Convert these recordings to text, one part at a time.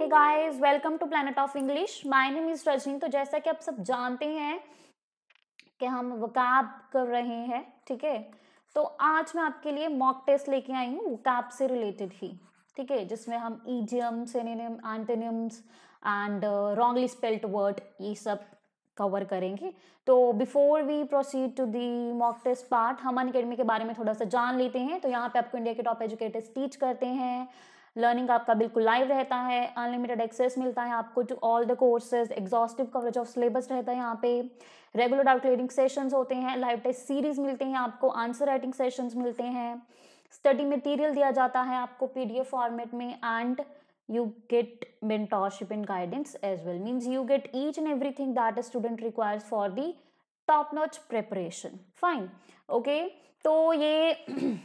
Hey guys welcome to planet of English my name is Rajni तो जैसा कि आप सब जानते हैं कि हम वकाब कर रहे हैं ठीक है तो आज मैं आपके लिए मॉक टेस्ट लेके आई हूँ वकाब से रिलेटेड ही ठीक है जिसमें हम ईजियम्स एनिम antonyms and wrongly spelt word ये सब कवर करेंगे तो before we proceed to the mock test part हम अन के बारे में थोड़ा सा जान लेते हैं तो यहाँ पे आपको इंडिया के टॉप एजुकेटर्स टीच करते हैं लर्निंग आपका बिल्कुल लाइव रहता है अनलिमिटेड एक्सेस मिलता है आपको to all the courses exhaustive coverage of syllabus रहता है यहाँ पे रेगुलर डाउट क्लियरिंग सेशंस होते हैं लाइव टेस्ट सीरीज मिलते हैं आपको आंसर राइटिंग सेशंस मिलते हैं स्टडी मटेरियल दिया जाता है आपको पीडीएफ फॉर्मेट में and you get mentorship in guidance as well means you get each and every thing that student requires for the top notch preparation fine okay तो ये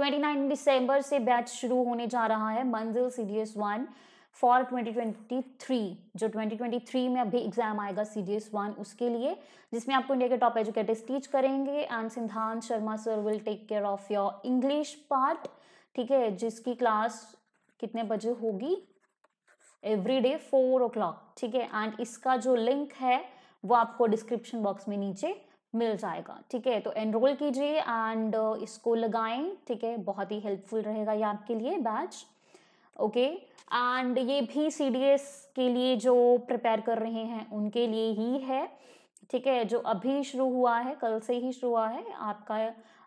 29 दिसंबर से बैच शुरू होने जा रहा है मंजिल C D S one for 2023 जो 2023 में अभी एग्जाम आएगा सी डी एस वन उसके लिए जिसमें आपको इंडिया के टॉप एजुकेटर्स टीच करेंगे and Siddhant Sharma sir will take care of your English part ठीक है जिसकी क्लास कितने बजे होगी every day four o'clock ठीक है एंड इसका जो लिंक है वो आपको डिस्क्रिप्शन बॉक्स में नीचे मिल जाएगा ठीक है तो एनरोल कीजिए एंड uh, इसको लगाएं ठीक है बहुत ही हेल्पफुल रहेगा ये आपके लिए बैच ओके एंड ये भी सी के लिए जो प्रिपेयर कर रहे हैं उनके लिए ही है ठीक है जो अभी शुरू हुआ है कल से ही शुरू हुआ है आपका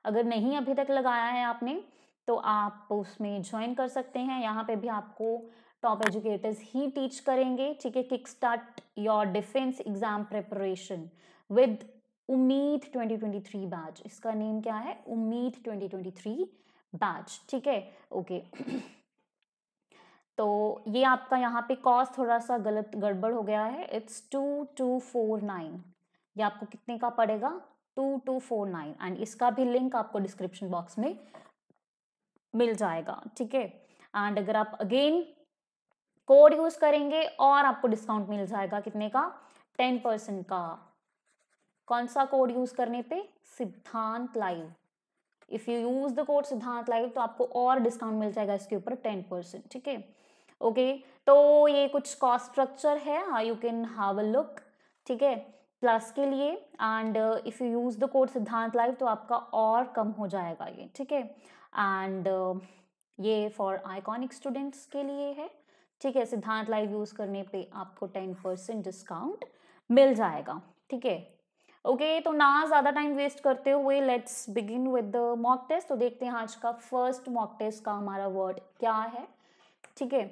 अगर नहीं अभी तक लगाया है आपने तो आप उसमें ज्वाइन कर सकते हैं यहाँ पे भी आपको टॉप एजुकेटर्स ही टीच करेंगे ठीक है kick start your defence exam preparation with उम्मीद 2023 बैच इसका नेम क्या है उम्मीद 2023 बैच ठीक है ओके तो ये आपका यहाँ पे कॉस्ट थोड़ा सा गलत गड़बड़ हो गया है it's two two four nine ये आपको कितने का पड़ेगा two two four nine and इसका भी लिंक आपको डिस्क्रिप्शन बॉक्स में मिल जाएगा ठीक है एंड अगर आप अगेन कोड यूज़ करेंगे और आपको डिस्काउंट मिल जाएगा कितने का टेन परसेंट का कौन सा कोड यूज करने पे Siddhant live if you use the code Siddhant live तो आपको और डिस्काउंट मिल जाएगा इसके ऊपर टेन परसेंट ठीक है ओके तो ये कुछ कॉस्ट स्ट्रक्चर है you can have a look ठीक है प्लस के लिए and if you use the code Siddhant live तो आपका और कम हो जाएगा ये ठीक है एंड uh, ये फॉर आइकॉनिक स्टूडेंट्स के लिए है ठीक है सिद्धांत लाइव यूज़ करने पे आपको टेन परसेंट डिस्काउंट मिल जाएगा ठीक है ओके तो ना ज़्यादा टाइम वेस्ट करते हुए let's begin with the mock test तो देखते हैं आज का फर्स्ट मॉक टेस्ट का हमारा वर्ड क्या है ठीक है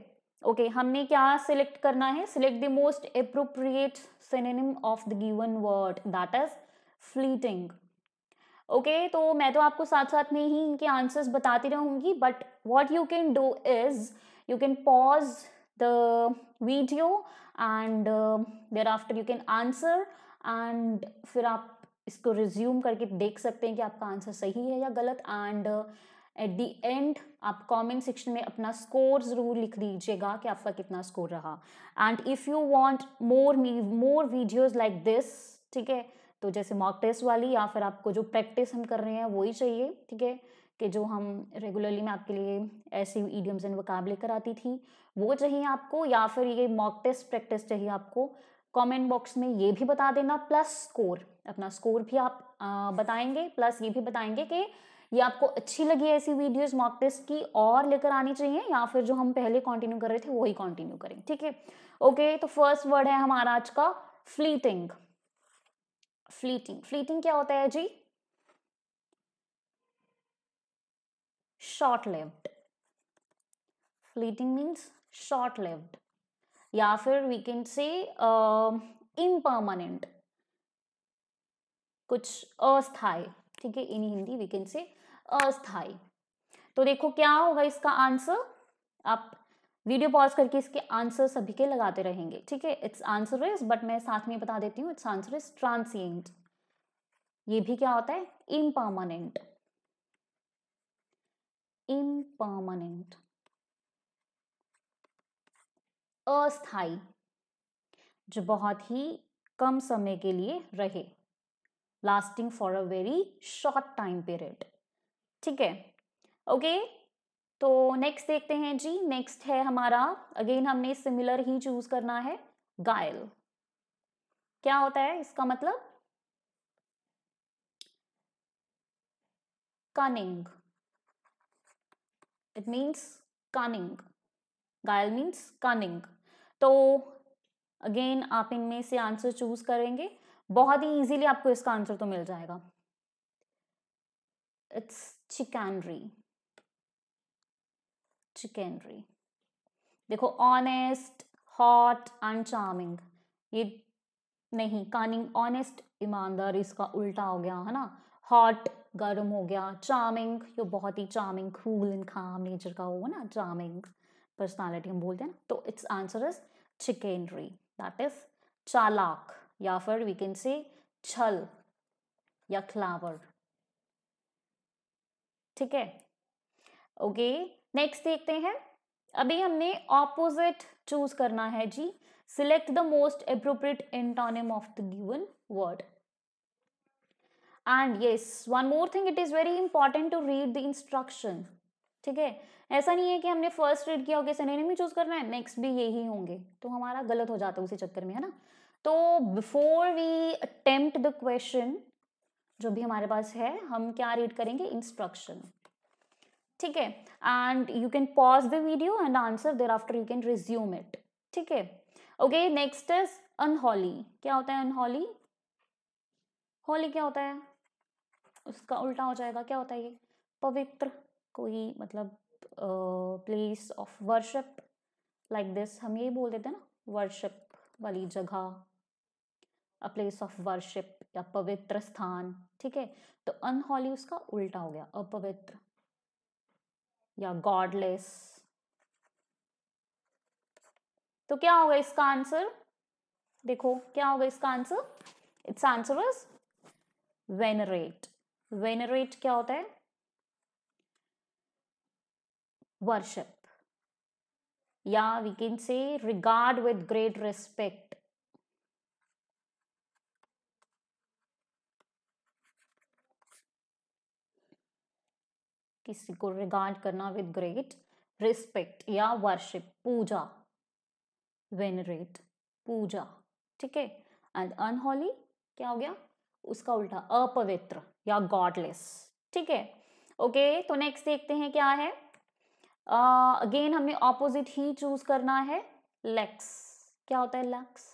ओके हमने क्या सिलेक्ट करना है select the most appropriate synonym of the given word that is fleeting okay तो मैं तो आपको साथ साथ में ही इनके आंसर्स बताती रहूंगी but what you can do is you can pause the video and thereafter you can answer and फिर आप इसको रिज्यूम करके देख सकते हैं कि आपका आंसर सही है या गलत एंड एट दी एंड आप कमेंट सेक्शन में अपना स्कोर ज़रूर लिख दीजिएगा कि आपका कितना स्कोर रहा and if you want more more videos like this ठीक है तो जैसे मॉक टेस्ट वाली या फिर आपको जो प्रैक्टिस हम कर रहे हैं वही चाहिए ठीक है कि जो हम रेगुलरली मैं आपके लिए ऐसे ईडियम्स एंड वकाब लेकर आती थी वो चाहिए आपको या फिर ये मॉक टेस्ट प्रैक्टिस चाहिए आपको कमेंट बॉक्स में ये भी बता देना प्लस स्कोर अपना स्कोर भी आप आ, बताएंगे प्लस ये भी बताएंगे कि ये आपको अच्छी लगी ऐसी वीडियोस मॉक टेस्ट की और लेकर आनी चाहिए या फिर जो हम पहले कंटिन्यू कर रहे थे वही कंटिन्यू करें ठीक है ओके तो फर्स्ट वर्ड है हमारा आज का फ्लीटिंग फ्लीटिंग फ्लीटिंग क्या होता है जी short lived fleeting means short lived या फिर वी कैन से इम्परमानेंट कुछ अस्थाई ठीक है इन हिंदी वी कैन से अस्थाई तो देखो क्या होगा इसका आंसर आप वीडियो पॉज करके इसके आंसर सभी के लगाते रहेंगे ठीक है इट्स आंसर इज बट मैं साथ में बता देती हूँ इट्स आंसर इज ट्रांसियंट ये भी क्या होता है इम्परमानेंट इम्परमानेंट अस्थाई जो बहुत ही कम समय के लिए रहे lasting for a very short time period ठीक है ओके तो नेक्स्ट देखते हैं जी नेक्स्ट है हमारा अगेन हमने सिमिलर ही चूज करना है गायल क्या होता है इसका मतलब cunning it means cunning guile means cunning तो अगेन आप इनमें से आंसर चूज करेंगे बहुत ही इजीली आपको इसका आंसर तो मिल जाएगा इट्स चिकनरी चिकनरी देखो ऑनेस्ट हॉट एंड चार्मिंग ये नहीं कानिंग ऑनेस्ट ईमानदार इसका उल्टा हो गया है ना हॉट गर्म हो गया चार्मिंग जो बहुत ही charming cool and calm nature का हो ना चार्मिंग पर्सनालिटी हम बोलते हैं तो it's answer is chicanery that is चालाक या फिर वी कैन से छल या खिलावर ठीक है ओके नेक्स्ट देखते हैं अभी हमने ऑपोजिट चूज करना है जी select the most appropriate antonym of the given word and yes one more thing it is very important to read the instruction ठीक है ऐसा नहीं है कि हमने फर्स्ट रीड किया ओके सिनेनिम ही चूज करना है नेक्स्ट भी यही होंगे तो हमारा गलत हो जाता है उसी चक्कर में है ना तो before we attempt the question जो भी हमारे पास है हम क्या रीड करेंगे इंस्ट्रक्शन ठीक है and you can pause the video and answer thereafter you can resume it ठीक है ओके नेक्स्ट इज अनहोली क्या होता है अनहोली होली क्या होता है उसका उल्टा हो जाएगा क्या होता है ये पवित्र कोई मतलब place of worship like this हम यही बोल देते हैं ना वर्शिप वाली जगह अ प्लेस ऑफ वर्शिप या पवित्र स्थान ठीक है तो अनहॉली उसका उल्टा हो गया अपवित्र या गॉडलेस तो क्या होगा इसका आंसर देखो क्या होगा इसका answer it's answer is venerate venerate क्या होता है worship. Yeah, we can say regard with great respect. किसी को रिगार्ड करना विद ग्रेट रिस्पेक्ट या वर्शिप पूजा वेनरेट पूजा ठीक है एंड अनहोली क्या हो गया उसका उल्टा अपवित्र या गॉडलेस ठीक है ओके तो नेक्स्ट देखते हैं क्या है अगेन uh, हमने ऑपोजिट ही चूज करना है लेक्स क्या होता है lax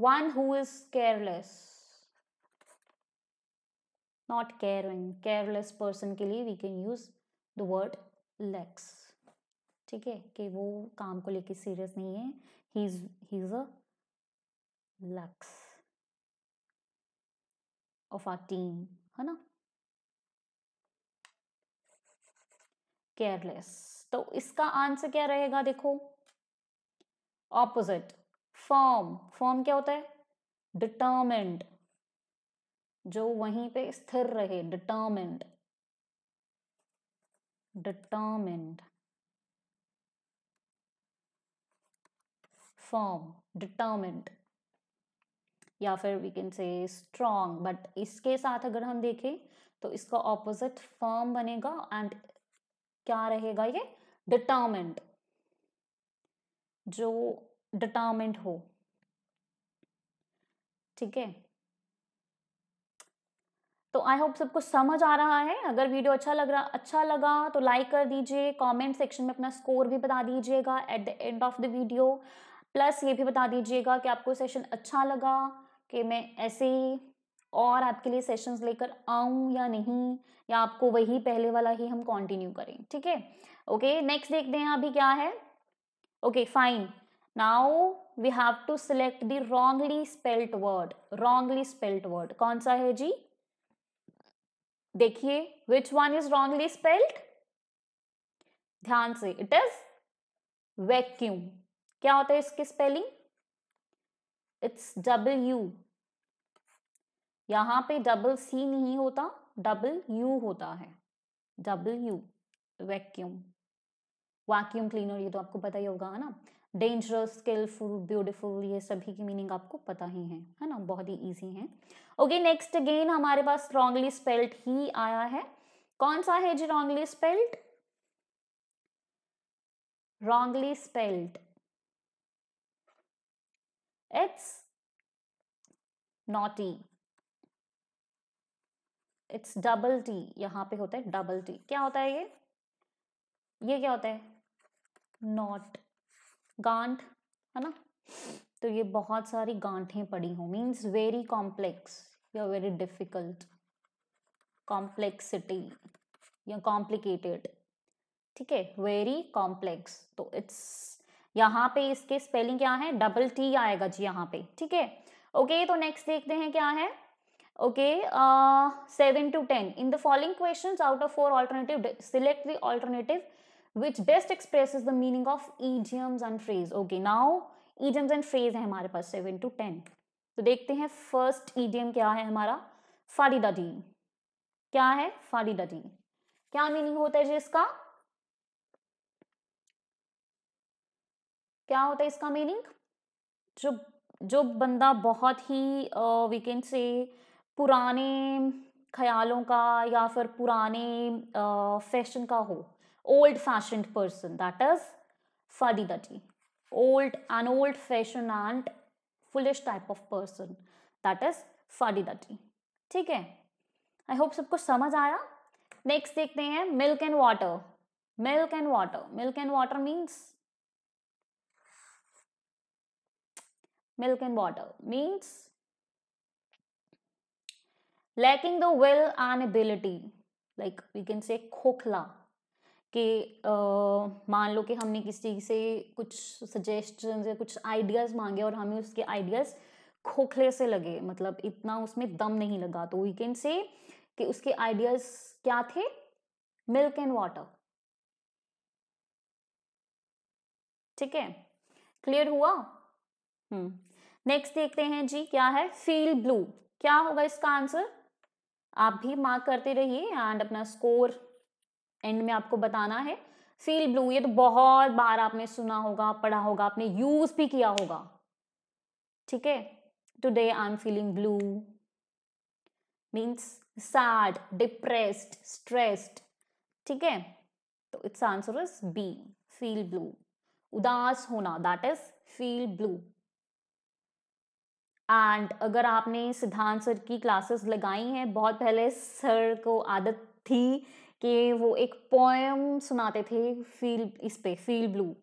one who is careless not caring careless person के लिए we can use the word lax ठीक है कि वो काम को लेके सीरियस नहीं है he is he is a lax of our team है ना केयरलेस तो इसका आंसर क्या रहेगा देखो ऑपोजिट फॉर्म फॉर्म क्या होता है डिटर्मेंट जो वहीं पे स्थिर रहे डिटर्मेंट डिटर्मेंट फॉर्म डिटर्मेंट या फिर we can say strong but इसके साथ अगर हम देखें तो इसका ऑपोजिट फॉर्म बनेगा एंड क्या रहेगा ये डिटर्मेंट जो डिटर्मेंट हो ठीक है तो आई होप सबको समझ आ रहा है अगर वीडियो अच्छा लग रहा अच्छा लगा तो लाइक कर दीजिए कमेंट सेक्शन में अपना स्कोर भी बता दीजिएगा at the end of the video plus ये भी बता दीजिएगा कि आपको सेशन अच्छा लगा कि मैं ऐसे ही और आपके लिए सेशंस लेकर आऊं या नहीं या आपको वही पहले वाला ही हम कंटिन्यू करें ठीक है ओके नेक्स्ट देखते हैं अभी क्या है okay fine now we have to select the wrongly spelt word wrongly spelt word कौन सा है जी देखिए which one is wrongly spelt ध्यान से इट इज वैक्यूम क्या होता है इसकी स्पेलिंग इट्स डब्ल्यू यहाँ पे डबल सी नहीं होता डबल यू होता है W vacuum vacuum cleaner ये तो आपको पता ही होगा है ना डेंजरस स्किलफुल ब्यूटिफुल ये सभी की मीनिंग आपको पता ही है है ना बहुत ही ईजी है ओके नेक्स्ट अगेन हमारे पास स्ट्रांगली स्पेल्ट ही आया है कौन सा है जी wrongly spelt wrongly spelt it's naughty it's double T यहाँ पे होता है डबल टी क्या होता है ये ये क्या होता है नॉट गांठ है ना तो ये बहुत सारी गांठें पड़ी हों मीन्स वेरी कॉम्प्लेक्स या वेरी डिफिकल्ट कॉम्प्लेक्सिटी या कॉम्प्लिकेटेड ठीक है वेरी कॉम्प्लेक्स तो इट्स यहाँ पे इसके स्पेलिंग क्या है डबल टी आएगा जी यहाँ पे ठीक है ओके तो नेक्स्ट देखते हैं क्या है okay uh, 7 to 10 in the following questions out of four alternative select the alternative which best expresses the meaning of idioms and phrase okay now idioms and phrase है हमारे पास 7 to 10 तो देखते हैं first idiom क्या है हमारा फारीडडी क्या है फारीडडी क्या मीनिंग होता है जी इसका क्या होता है इसका मीनिंग जो जो बंदा बहुत ही वी कैन से पुराने ख्यालों का या फिर पुराने फैशन का हो old fashion person that is fuddy duddy old and old fashion and foolish type of person that is fuddy duddy ठीक है आई होप सबको समझ आया नेक्स्ट देखते हैं milk and water milk and water milk and water means milk and water means lacking the will and ability like we can say खोखला कि मान लो कि हमने किसी से कुछ सजेशन या कुछ आइडियाज़ मांगे और हमें उसके आइडियाज़ खोखले से लगे मतलब इतना उसमें दम नहीं लगा तो वी कैन से कि उसके आइडियाज़ क्या थे मिल्क एंड वाटर ठीक है क्लियर हुआ हम्म नेक्स्ट देखते हैं जी क्या है फील ब्लू क्या होगा इसका आंसर आप भी मार्क करते रहिए एंड अपना स्कोर एंड में आपको बताना है फील ब्लू ये तो बहुत बार आपने सुना होगा पढ़ा होगा आपने यूज भी किया होगा ठीक है today I am feeling blue means sad depressed stressed ठीक है तो it's answer is B feel blue उदास होना that is feel blue and अगर आपने सिद्धांत सर की क्लासेस लगाई हैं बहुत पहले सर को आदत थी कि वो एक पोएम सुनाते थे फील इस पे फील ब्लू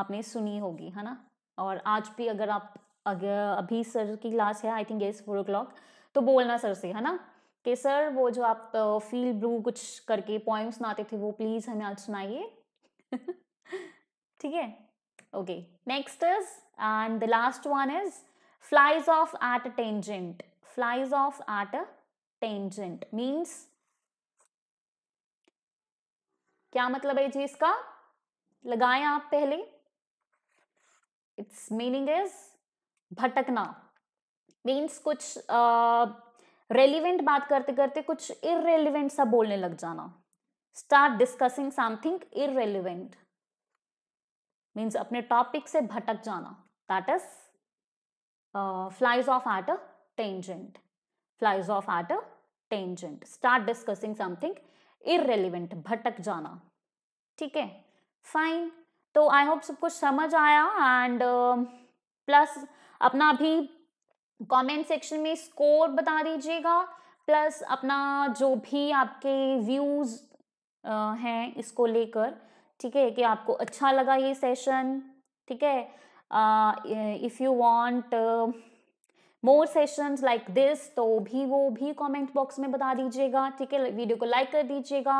आपने सुनी होगी है ना और आज भी अगर आप अगर अभी सर की क्लास है I think is four o'clock तो बोलना सर से है ना कि सर वो जो आप फील ब्लू कुछ करके पोएम सुनाते थे वो प्लीज़ हमें आज सुनाइए ठीक है Okay, next is, and the last one is flies off at a tangent. Flies off at a tangent means क्या मतलब है जी इसका लगाएं आप पहले इट्स मीनिंग इज भटकना मीन्स कुछ रेलिवेंट uh, बात करते करते कुछ इरेलीवेंट सा बोलने लग जाना start discussing something irrelevant means अपने टॉपिक से भटक जाना that is flies off at a tangent flies off at a tangent start discussing something irrelevant भटक जाना ठीक है फाइन तो आई होप सब कुछ समझ आया एंड प्लस uh, अपना अभी कमेंट सेक्शन में स्कोर बता दीजिएगा प्लस अपना जो भी आपके व्यूज़ uh, हैं इसको लेकर ठीक है कि आपको अच्छा लगा ये सेशन ठीक है if you want more sessions like this तो भी वो भी कॉमेंट बॉक्स में बता दीजिएगा ठीक है वीडियो को लाइक कर दीजिएगा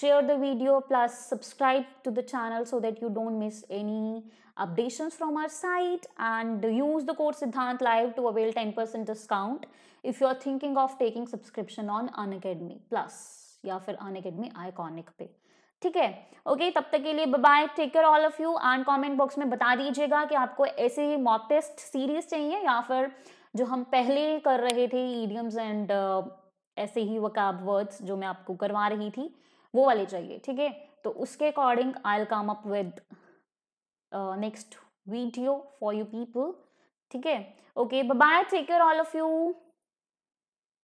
share the video plus subscribe to the channel so that you don't miss any updation from our site and use the course Siddhant live to avail ten percent discount if you are thinking of taking subscription on अन plus या फिर अन academy iconic पे ठीक है okay तब तक के लिए bye take care all of you and comment box में बता दीजिएगा कि आपको ऐसे ही मॉक टेस्ट सीरीज चाहिए या फिर जो हम पहले कर रहे थे ईडियम्स एंड uh, ऐसे ही वकाब वर्ड्स जो मैं आपको करवा रही थी वो वाले चाहिए ठीक है तो उसके according I will come up with next video for you people ठीक है okay bye take care all of you